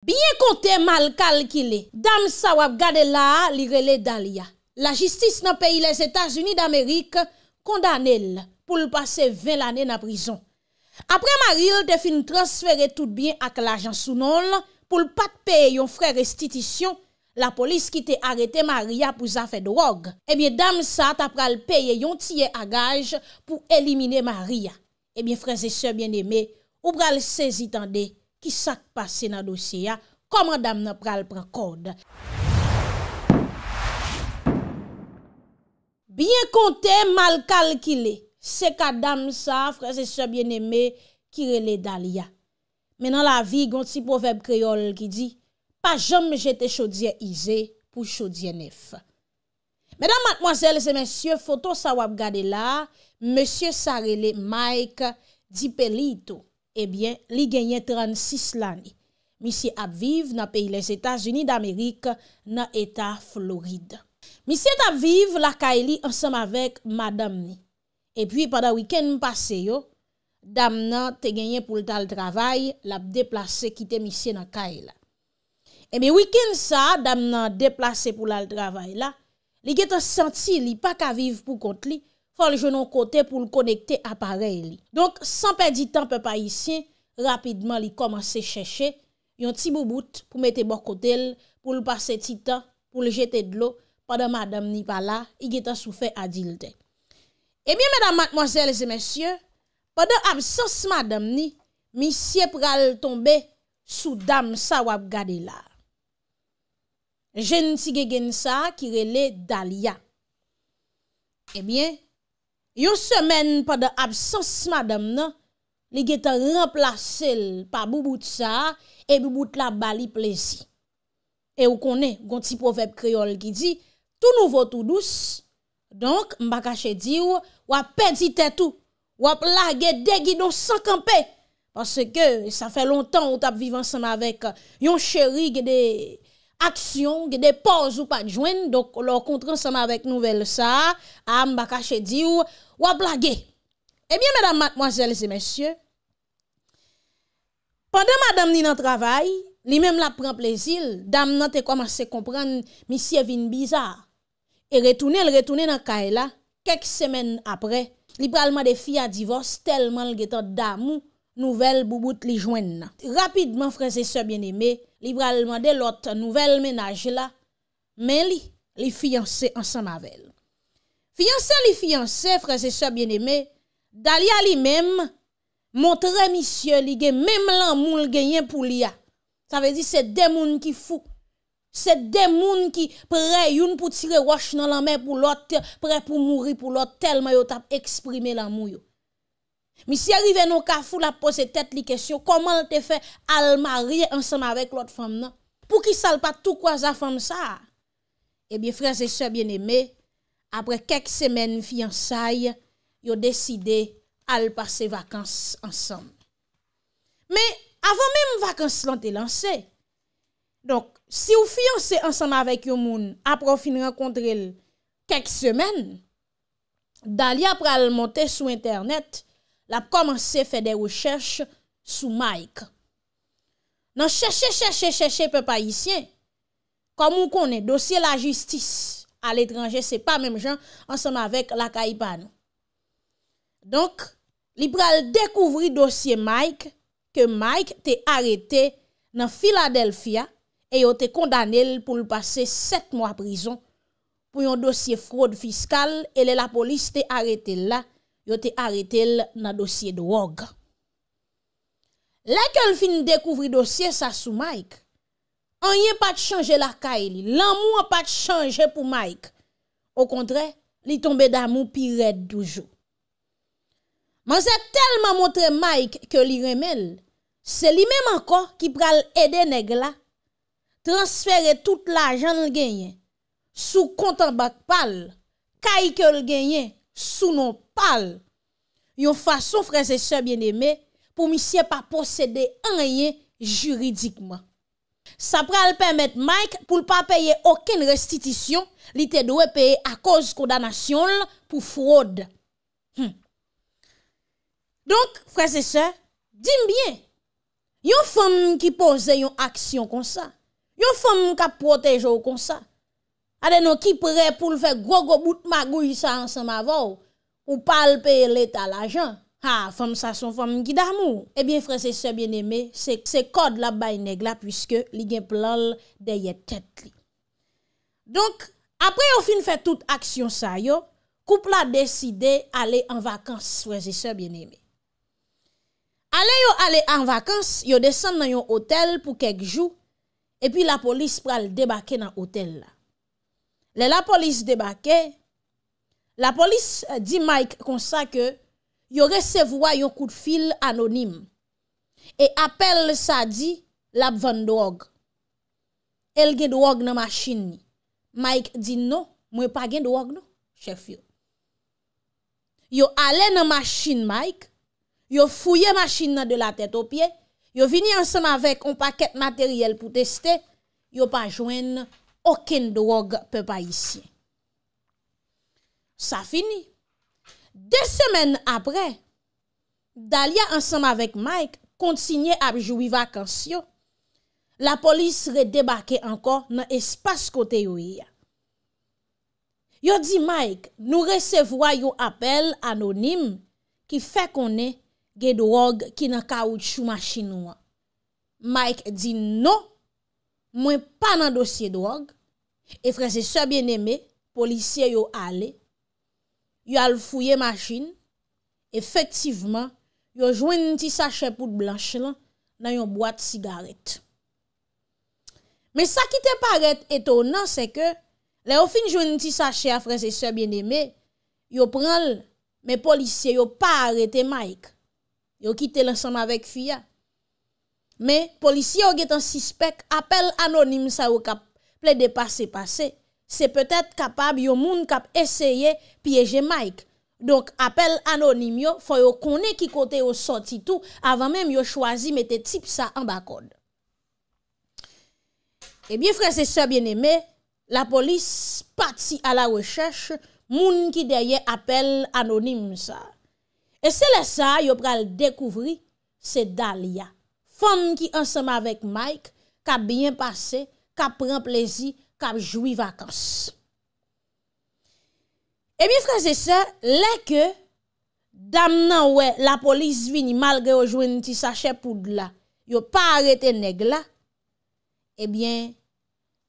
Biye kontè mal kalkile, dam sa wap gade la li rele dal ya. La jistis nan peyi les Etats-Unis d'Amerik kondanel pou l'passe 20 l'anè na prizon. Apre maril te fin transfere tout biye ak l'ajan sou nol pou l'pat peye yon fre restitisyon la polis ki te arete maria pou zafè drog. Ebye eh dam sa tap pral peye yon tiye agaj pou elimine maria. Ebye eh freze se bien eme ou pral se zitande. ki sak pase nan dosye ya, kom a dam nan pral pran kode. Bien kontè, mal kalkile, se ka dam sa, fransè sebyen eme, ki rele dal ya. Menan la vi, gont si poveb kreol ki di, pa jom jete chodye izè, pou chodye nef. Menan matmoazèl, se mèsyè, foton sa wap gade la, mèsyè sa rele Mike DiPelito. Ebyen, eh li genye 36 lani misye apviv nan peyi les Etats-Unis d'Amerik nan Eta Floride. Misye apviv la kae li ansam avek madam ni. Epyi, padan wiken mpase yo, dam nan te genye pou lta l travay, la deplase kite misye nan kae la. Ebyen, wiken sa dam nan deplase pou lta l travay la, li genye te senti li pa ka viv pou kont li, pou l jenon kote pou l konekte apareli. Donk, sanpe di tanpe pa isye, rapidman li komanse cheshe, yon ti mou bout pou mete bok kote l, pou l pase ti tan, pou l jete d lo, padan madam ni pala, i geta soufe adil de. Emyen, madame, mademoiselles et messieurs, padan absos madam ni, mi siye pral tombe, sou dam sa wap gade la. Jen si ge gen sa, ki rele dal ya. Emyen, Yon semen pa da absans madame nan, li geta remplase l pa boubout sa, e boubout la bali plezi. E ou konen, gonti profep kriol ki di, tout nouvo tout douz. Donk, mbakache di ou, wap peti tetou, wap la gete degi don sankanpe. Pase ke, sa fe lontan ou tap vivansan avek, yon cheri gete... aksyon, gde depoz ou pa djwen, dok lor kontran seman vek nouvel sa, a mbakache di ou, wap lage. Ebyen, mèdam, mwazel, zemesye, pandèm a dam ni nan travay, li mèm la pren plézil, dam nan te kwa mase kompran misye vin bizar, e retounen, el retounen nan kaela, kek semen apre, li pralman de fi a divos, telman lge to damou, Nouvel bouboute li jwen nan. Rapidman, freze se bien eme, li bralman de lot nouvel menaj la, men li li fiyanse ansan mavel. Fiyanse li fiyanse, freze se bien eme, dali a li men, montre misye li gen menm lan moun genyen pou li a. Sa vezi se demoun ki fou. Se demoun ki pre youn pou tire wash nan lan men pou lot, pre pou mouri pou lot, tel mayot ap eksprime lan moun yo. Mi si arive nou kafou la pose tet li kesyon, koman te fe al marye ansanm avek lout fom nan? Pou ki sal pa tou kwa za fom sa? Ebi, eh frez e se bien eme, apre kek semen fiyansay, yo deside al pase vakans ansanm. Me, avon mem vakans lan te lanse, donk, si ou fiyansay ansanm avek yo moun, apro fin renkontrel kek semen, dali apre al monte sou internet, la p komanse fè de recherche sou Mike. Nan chèche, chèche, chèche, chèche, pe pa yisyen, kom ou konen dosye la jistis a l'étranje, se pa mèm jan, ansan avèk la Kaipan. Donk, liberal dekouvri dosye Mike, ke Mike te arete nan Philadelphia, e yo te kondanel pou l'passe set mwa prison, pou yon dosye froid fiskal, e le la polis te arete la, yo te arete l na dosye de wog. La ke l fin dekouvri dosye sa sou Mike, anye pat chanje la kay li, lan mou pat chanje pou Mike. O kontre, li tombe da mou pi red doujou. Man se telman montre Mike ke li remel, se li menman ko ki pral ede neg la, transfere tout la jan l genye, sou kontan bak pal, kay ke l genye, Sounon pal yon fason, freze se, bien eme, pou misye pa posede enye juridikman. Sa pral pemet Mike pou l pa peye oken restitisyon li te dwe peye a koz kodanasyon pou fwod. Donk, freze se, dim bien, yon fom ki pose yon aksyon konsa, yon fom ki protejo konsa, Adè nou ki prè pou l fè gro go bout magouj sa ansan ma vò. Ou pal pè lè tal ajan. Ha, fèm sa son fèm gida mou. Ebyen eh frese se bien eme, se kod la bay neg la, pwiske li gen plol deye tèt li. Donk, apre yo fin fè tout aksyon sa yo, koup la deside ale en vakans, frese se bien eme. Ale yo ale en vakans, yo desen nan yon otel pou kek jou, epi la polis pral debake nan otel la. Le la polis debake, la polis euh, di Mike konsa ke yo resevwa yon kou de fil anonim. E apel sa di, la bvan do og. El gen do og nan masin. Mike di no, mwen pa gen do og no, chef yo. Yo ale nan masin Mike, yo fouye masin nan de la tet opye, yo vini ansenm avek yon paket materyel pou teste, yo pa jwen nan. Okin drog pe pa isye. Sa fini. De semen apre, Dalia ansanm avek Mike kontinye apjoui vakans yo, la polis re debake anko nan espas kote yo ya. Yo di Mike, nou resevwa yo apel anonim ki fe konen ge drog ki nan kaout chouma chinoan. Mike di no. No. Mwen pa nan dosye drog, e frese se bien eme, polisye yo ale, yo al fouye masjin, efektivman, yo jwen niti sachet pout blanche lan nan yon boate sigaret. Me sa ki te paret etonan se ke, le yo fin jwen niti sachet a frese se bien eme, yo pral, me polisye yo pa arete Mike, yo kite lansan avek fiyan. Men, polisi yo get an sispek, apel anonim sa yo kap ple de pase-pase. Se petet kapab yo moun kap eseye pyeje Mike. Donk, apel anonim yo, foy yo kone ki kote yo soti tou, avan men yo chwazi mette tip sa an bakod. Ebyen eh frese se bieneme, la polis pati a la recheche moun ki deye apel anonim sa. E se le sa yo pral dekouvri, se dal ya. fan ki ansama vek Mike, ka bien pase, ka pren plezi, ka joui vakans. E eh mi franse se, le ke dam nan we, la polis vini, malge yo jwen ti sache pou dla, yo pa arete neg la, e eh bien,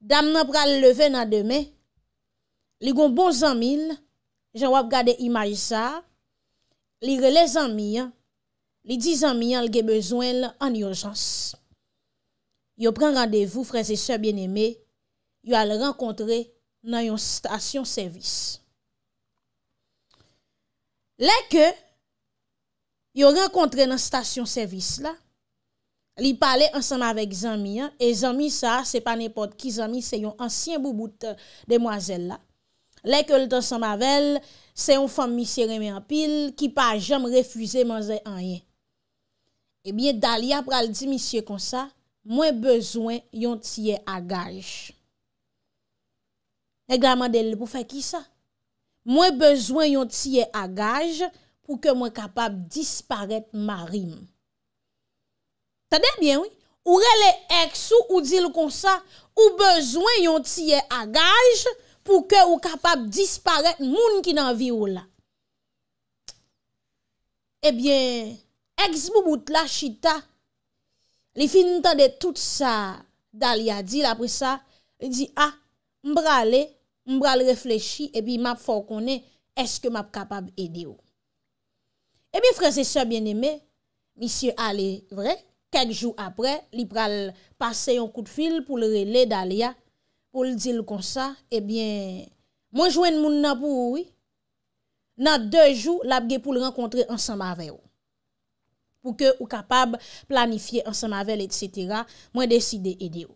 dam nan pral leve nan deme, li gon bon zanmin, jan wap gade imaj sa, li rele zanmin, li gen, Li di Zanmian li gen bezwen la an yojans. Yo pren randevou, freze se bien eme, yo al renkontre nan yon stasyon servis. Le ke, yo renkontre nan stasyon servis la, li pale ansanm avek Zanmian, e Zanmi sa, se pa nepot ki Zanmi, se yon ansyen bouboute de moazel la. Le ke l dan sanmave, se yon fami si reme an pil, ki pa jom refuze moazen an yen. Ebyen, dali ap pral di misye kon sa, mwen bezwen yon tiye agaj. E glamandele pou fe ki sa? Mwen bezwen yon tiye agaj pou ke mwen kapab disparet marim. Tade bien, oui? Ou rele eksou ou dil kon sa, ou bezwen yon tiye agaj pou ke mwen kapab disparet moun ki nan vi ou la. Ebyen, Ek zibou bout la chita, li fin tan de tout sa dal ya di la apre sa, li di a, ah, mbra le, mbra le reflechi, e bi map fò konen, eske map kapab edi yo. E bi franse se bien eme, misye ale vre, kek jou apre, li pral pase yon kout fil pou le rele dal ya, pou le dil kon sa, e bi, mwen jwen moun nan pou oui, nan dey jou labge pou le renkontre ansan ma ave yo. pou ke ou kapab planifiye an sa mavel, et cetera, mwen deside ede yo.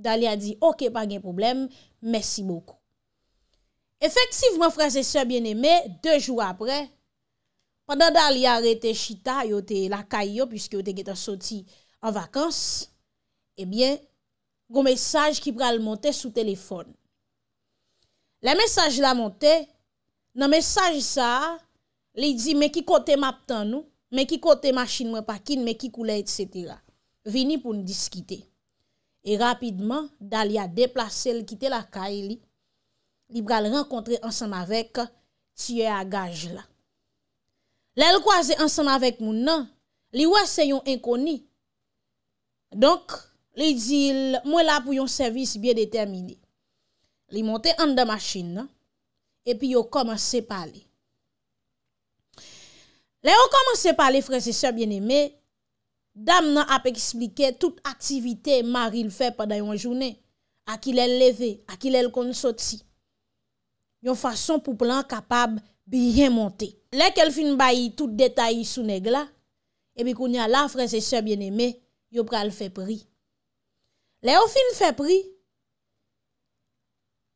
Dali a di, ok, pa gen problem, mersi moukou. Efektivman, fransese, bien eme, de jou apre, padan Dali a rete chita, yo te lakay yo, pwiske yo te getan soti an vakans, ebyen, eh goun mesaj ki pral monte sou telefon. La mesaj la monte, nan mesaj sa, li di, me ki kote map tan nou, Mè ki kote machin mè pakin, mè ki koule et setera. Vini pou n diskite. E rapidman, dal ya deplase l kite la kae li. Li pral renkontre ansanm avek siye agaj la. L el kwaze ansanm avek moun nan, li wè se yon enkoni. Donk, li di l mwen la pou yon servis biye determini. Li monte an da machin nan, epi yo komanse pali. Le yo komanse pa li frese se bieneme, dam nan ap eksplike tout aktivite maril fe paday yon jounen, akil el leve, akil el konsoti, yon fason pou plan kapab biyen monte. Le ke l fin bayi tout detay sou negla, e bi kounya la frese se bieneme, yo pral fe pri. Le yo fin fe pri,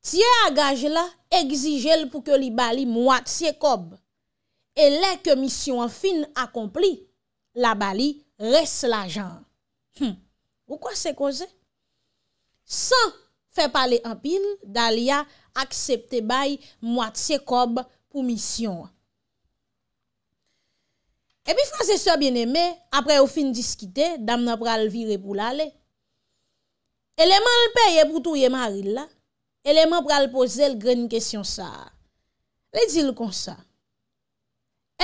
siye agaj la, egzijel pou ke li bali mwak siye kobb, E le komisyon an fin akompli, la bali res la jan. Hmm, woukwa se koze? San fe pale an pil, dal ya aksepte bay mwate se kob pou misyon. E pi franse se bieneme, apre ou fin diskite, dam nan pral vire pou lale. Eleman l peye pou tou ye maril la, eleman pral pose l gren kesyon sa. Le di l kon sa.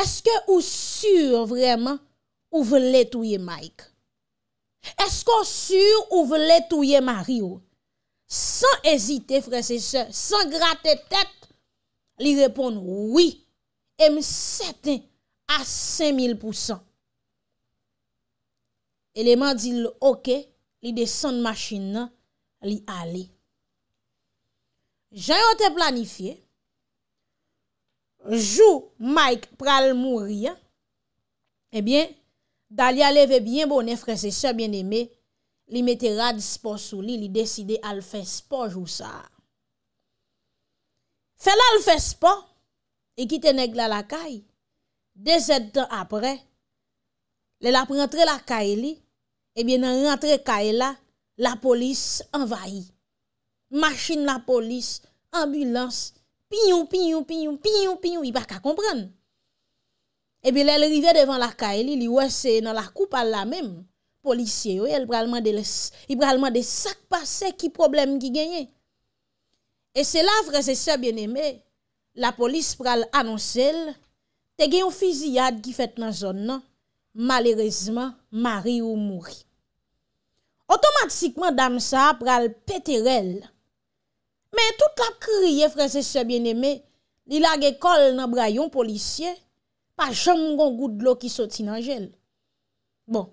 eske ou sur vreman ou vele touye Mike? Eske ou sur ou vele touye Mario? San ezite, frese se, san grate tet, li repon wii, M7 a 5.000%. Eleman di lo, ok, li desen machin nan, li ale. Janyo te planifiye, Jou Mike pral moun riyan, ebyen, eh dali aleve byen bonen frese, sebyen eme, li metera dispo sou li, li deside alfe spo jou sa. Fè la alfe spo, e kitene gla la kay, de zèd tan apre, li eh la prentre la kay li, ebyen nan rentre kay la, la polis envayi. Machin la polis, ambulans, Pinyon, pinyon, pinyon, pinyon, pinyon, i baka kompren. E bi lèl rive devan lakay li, li wese nan lakou pal la mem, polisye yo, i pralman de sak pase ki problem ki genye. E se la vreze se bieneme, la polis pral anonsel, te genyon fizyad ki fet nan zon nan, malerezman, mari ou mouri. Otomatikman dam sa pral peterel, Men, tout la kriye, franse se bieneme, li la ge kol nan brayon polisye, pa chan moun goun gout dlo ki soti nan jen. Bon,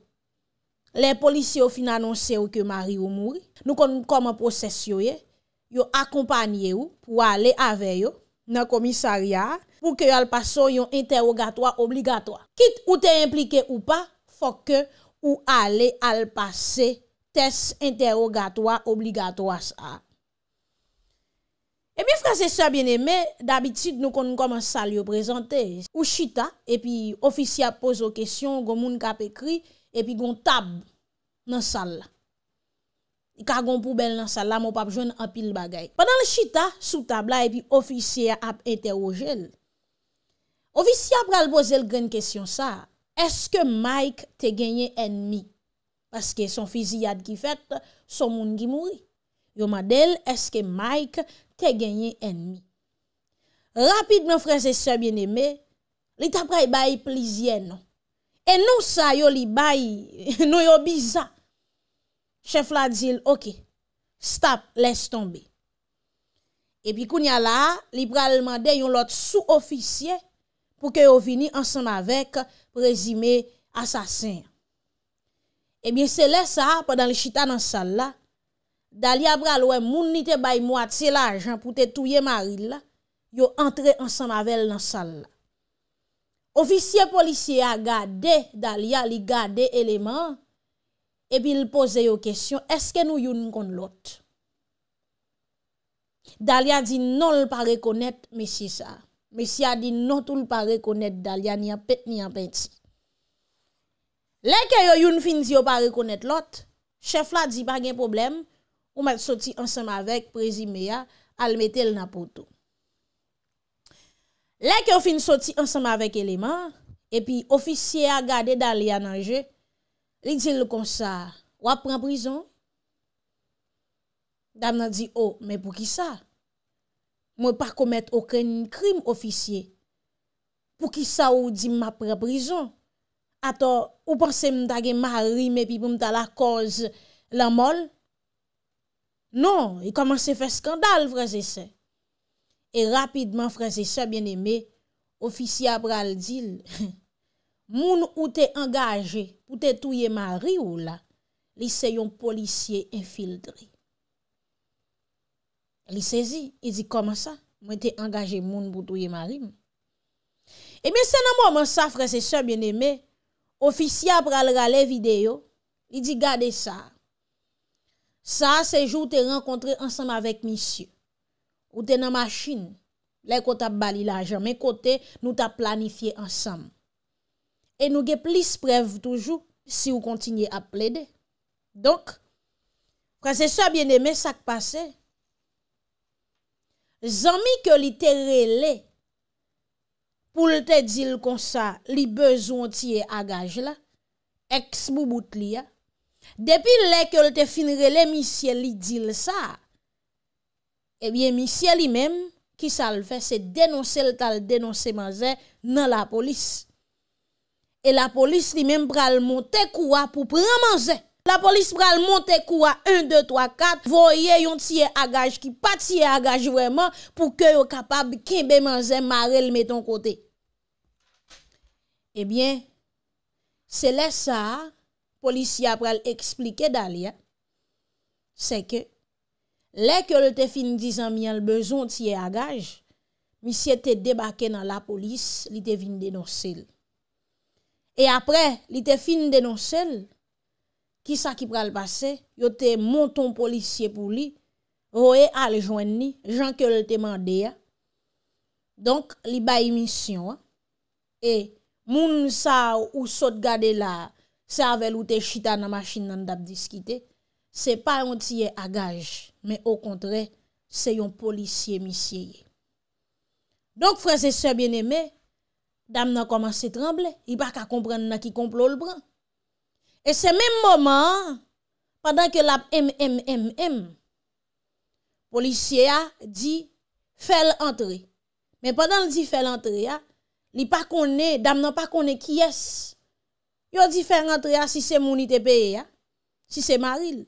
le polisye ou fina anonse ou ke mari ou mouri, nou kon mou koman poses yoye, yon akompanyye ou pou ale aveyo nan komisarya pou ke alpaso yon interrogatoa obligatoa. Kit ou te implike ou pa, fok ke ou ale alpase tes interrogatoa obligatoa sa a. prasesor bin eme, d'abitit nou kon konman sal yo prezante. Ou chita epi ofisya pozo kesyon goun moun kap ekri epi goun tab nan sal la. I ka goun poubel nan sal la moun pap joun apil bagay. Padan le chita, sou tab la epi ofisya ap interwojel. Ofisya pral boze l gen kesyon sa. Eske Mike te genye enmi? Paske son fizi yad ki fet, son moun ki mouri. Yo madel, eske Mike ke genye enmi. Rapit mè frèzè sè bienemè, li tap ray bayi plizien non. E nou sa yo li bayi nou yo bizan. Chef la dil, ok, stop, lès tombe. E pi kounya la, li pralèman de yon lot sou ofisye pou ke yo vini ansan avèk prezime asasin. E eh biè se lè sa, pa dan lè chita nan sal la, Dalia bral wè moun nite bay mwati l'ajan pou te touye maril la, yo antre ansan mavel nan san la. Oficier polisye a gade, Dalia li gade eleman, epi l'pose yo kesyon, eske nou yon kon lot? Dalia di non l pa rekonet, mesi sa. Mesi a di non tout l pa rekonet, Dalia ni apet ni apet si. Lè ke yo yon fin di yo pa rekonet lot, chef la di pa gen probleme, Ou mwen soti ansem avek prezime ya al metel na poutou. Lè ke ou fin soti ansem avek eleman, epi ofisye a gade dali ananje, li djen lou konsa, wap pran prizon? Dam nan di, oh, men pou ki sa? Mwen pa komet oken krim ofisye. Pou ki sa ou di mwen pran prizon? Ato, ou panse mwen tagi ma rime, pi pou mwen tala koz la mol? Non, i koman se fè skandal, freze se. E rapidman, freze se, bien eme, ofisi apral dil, moun ou te engaje pou te touye ma ri ou la, li se yon polisye enfildre. Li se zi, i di koman sa, moun te engaje moun pou touye ma ri moun. E eh men se nan moun man sa, freze se, bien eme, ofisi apral rale videyo, li di gade sa, Sa sejou te renkontre ansam avèk misye. Ou te nan machin. Le kote ap bali la jame kote nou ta planifiye ansam. E nou ge plis prev toujou si ou kontinye ap ple de. Donk, prase sa bien eme sak pase. Zami ke li te rele pou lte dil konsa li bezon tiye agaj la. Eks mou bout li ya. Depi lè ke lè te finre lè, misye li dil sa, e bie misye li mèm, ki sa l fè, se denonse l tal denonse man zè, nan la polis. E la polis li mèm pral monte koua pou pran man zè. La polis pral monte koua, un, deux, trois, quatre, voye yon tiye agaj ki patiye agaj wèman, pou ke yo kapab ki be man zè, mare l meton kote. E bie, se lè sa, Polisye apre l'explike dali, se ke, le ke l'ete fin dizan mi an l'bezon tiye agaj, misye te debake nan la polis, li te vin denosel. E apre, li te fin denosel, kisa ki pral pase, yo te monton polisye pou li, roye al jwen ni, jan ke l'ete mande ya. Donk, li bayi misyon, e moun sa ou sot gade la Se avèl ou te chita nan machin nan dap diskite, se pa yon tiye agaj, men au kontre, se yon polisye misyeye. Donk freze se bieneme, dam nan komanse tremble, i baka kompren nan ki komplol bran. E se menm moman, padan ke lap em, em, em, em, polisye ya di fel antre. Men padan li di fel antre ya, li pakone, dam nan pakone ki yes, Yo di fè rentre a si se mouni te peye a, si se maril.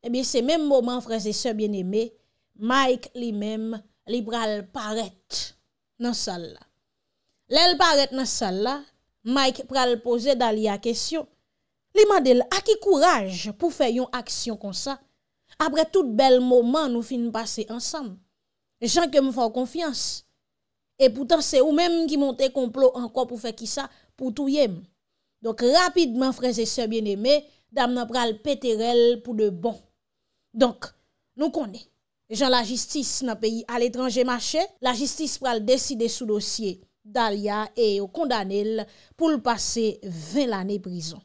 Ebi eh se menm mouman freze se bien eme, Mike li menm li pral paret nan sal la. Le l paret nan sal la, Mike pral pose dali a kesyon. Li mandel a ki kouraj pou fè yon aksyon kon sa. Apre tout bel mouman nou fin passe ansam. Jankè mou fò konfians. E poutan se ou menm ki monte konplo an kwa pou fè ki sa pou tou yem. Donk rapidman freze se bien eme, dam nan pral pete rel pou de bon. Donk nou konen, jan la jistis nan peyi al etranje mache, la jistis pral deside sou dosye d'Alya e o kondanel pou l'pase 20 l'an e prizon.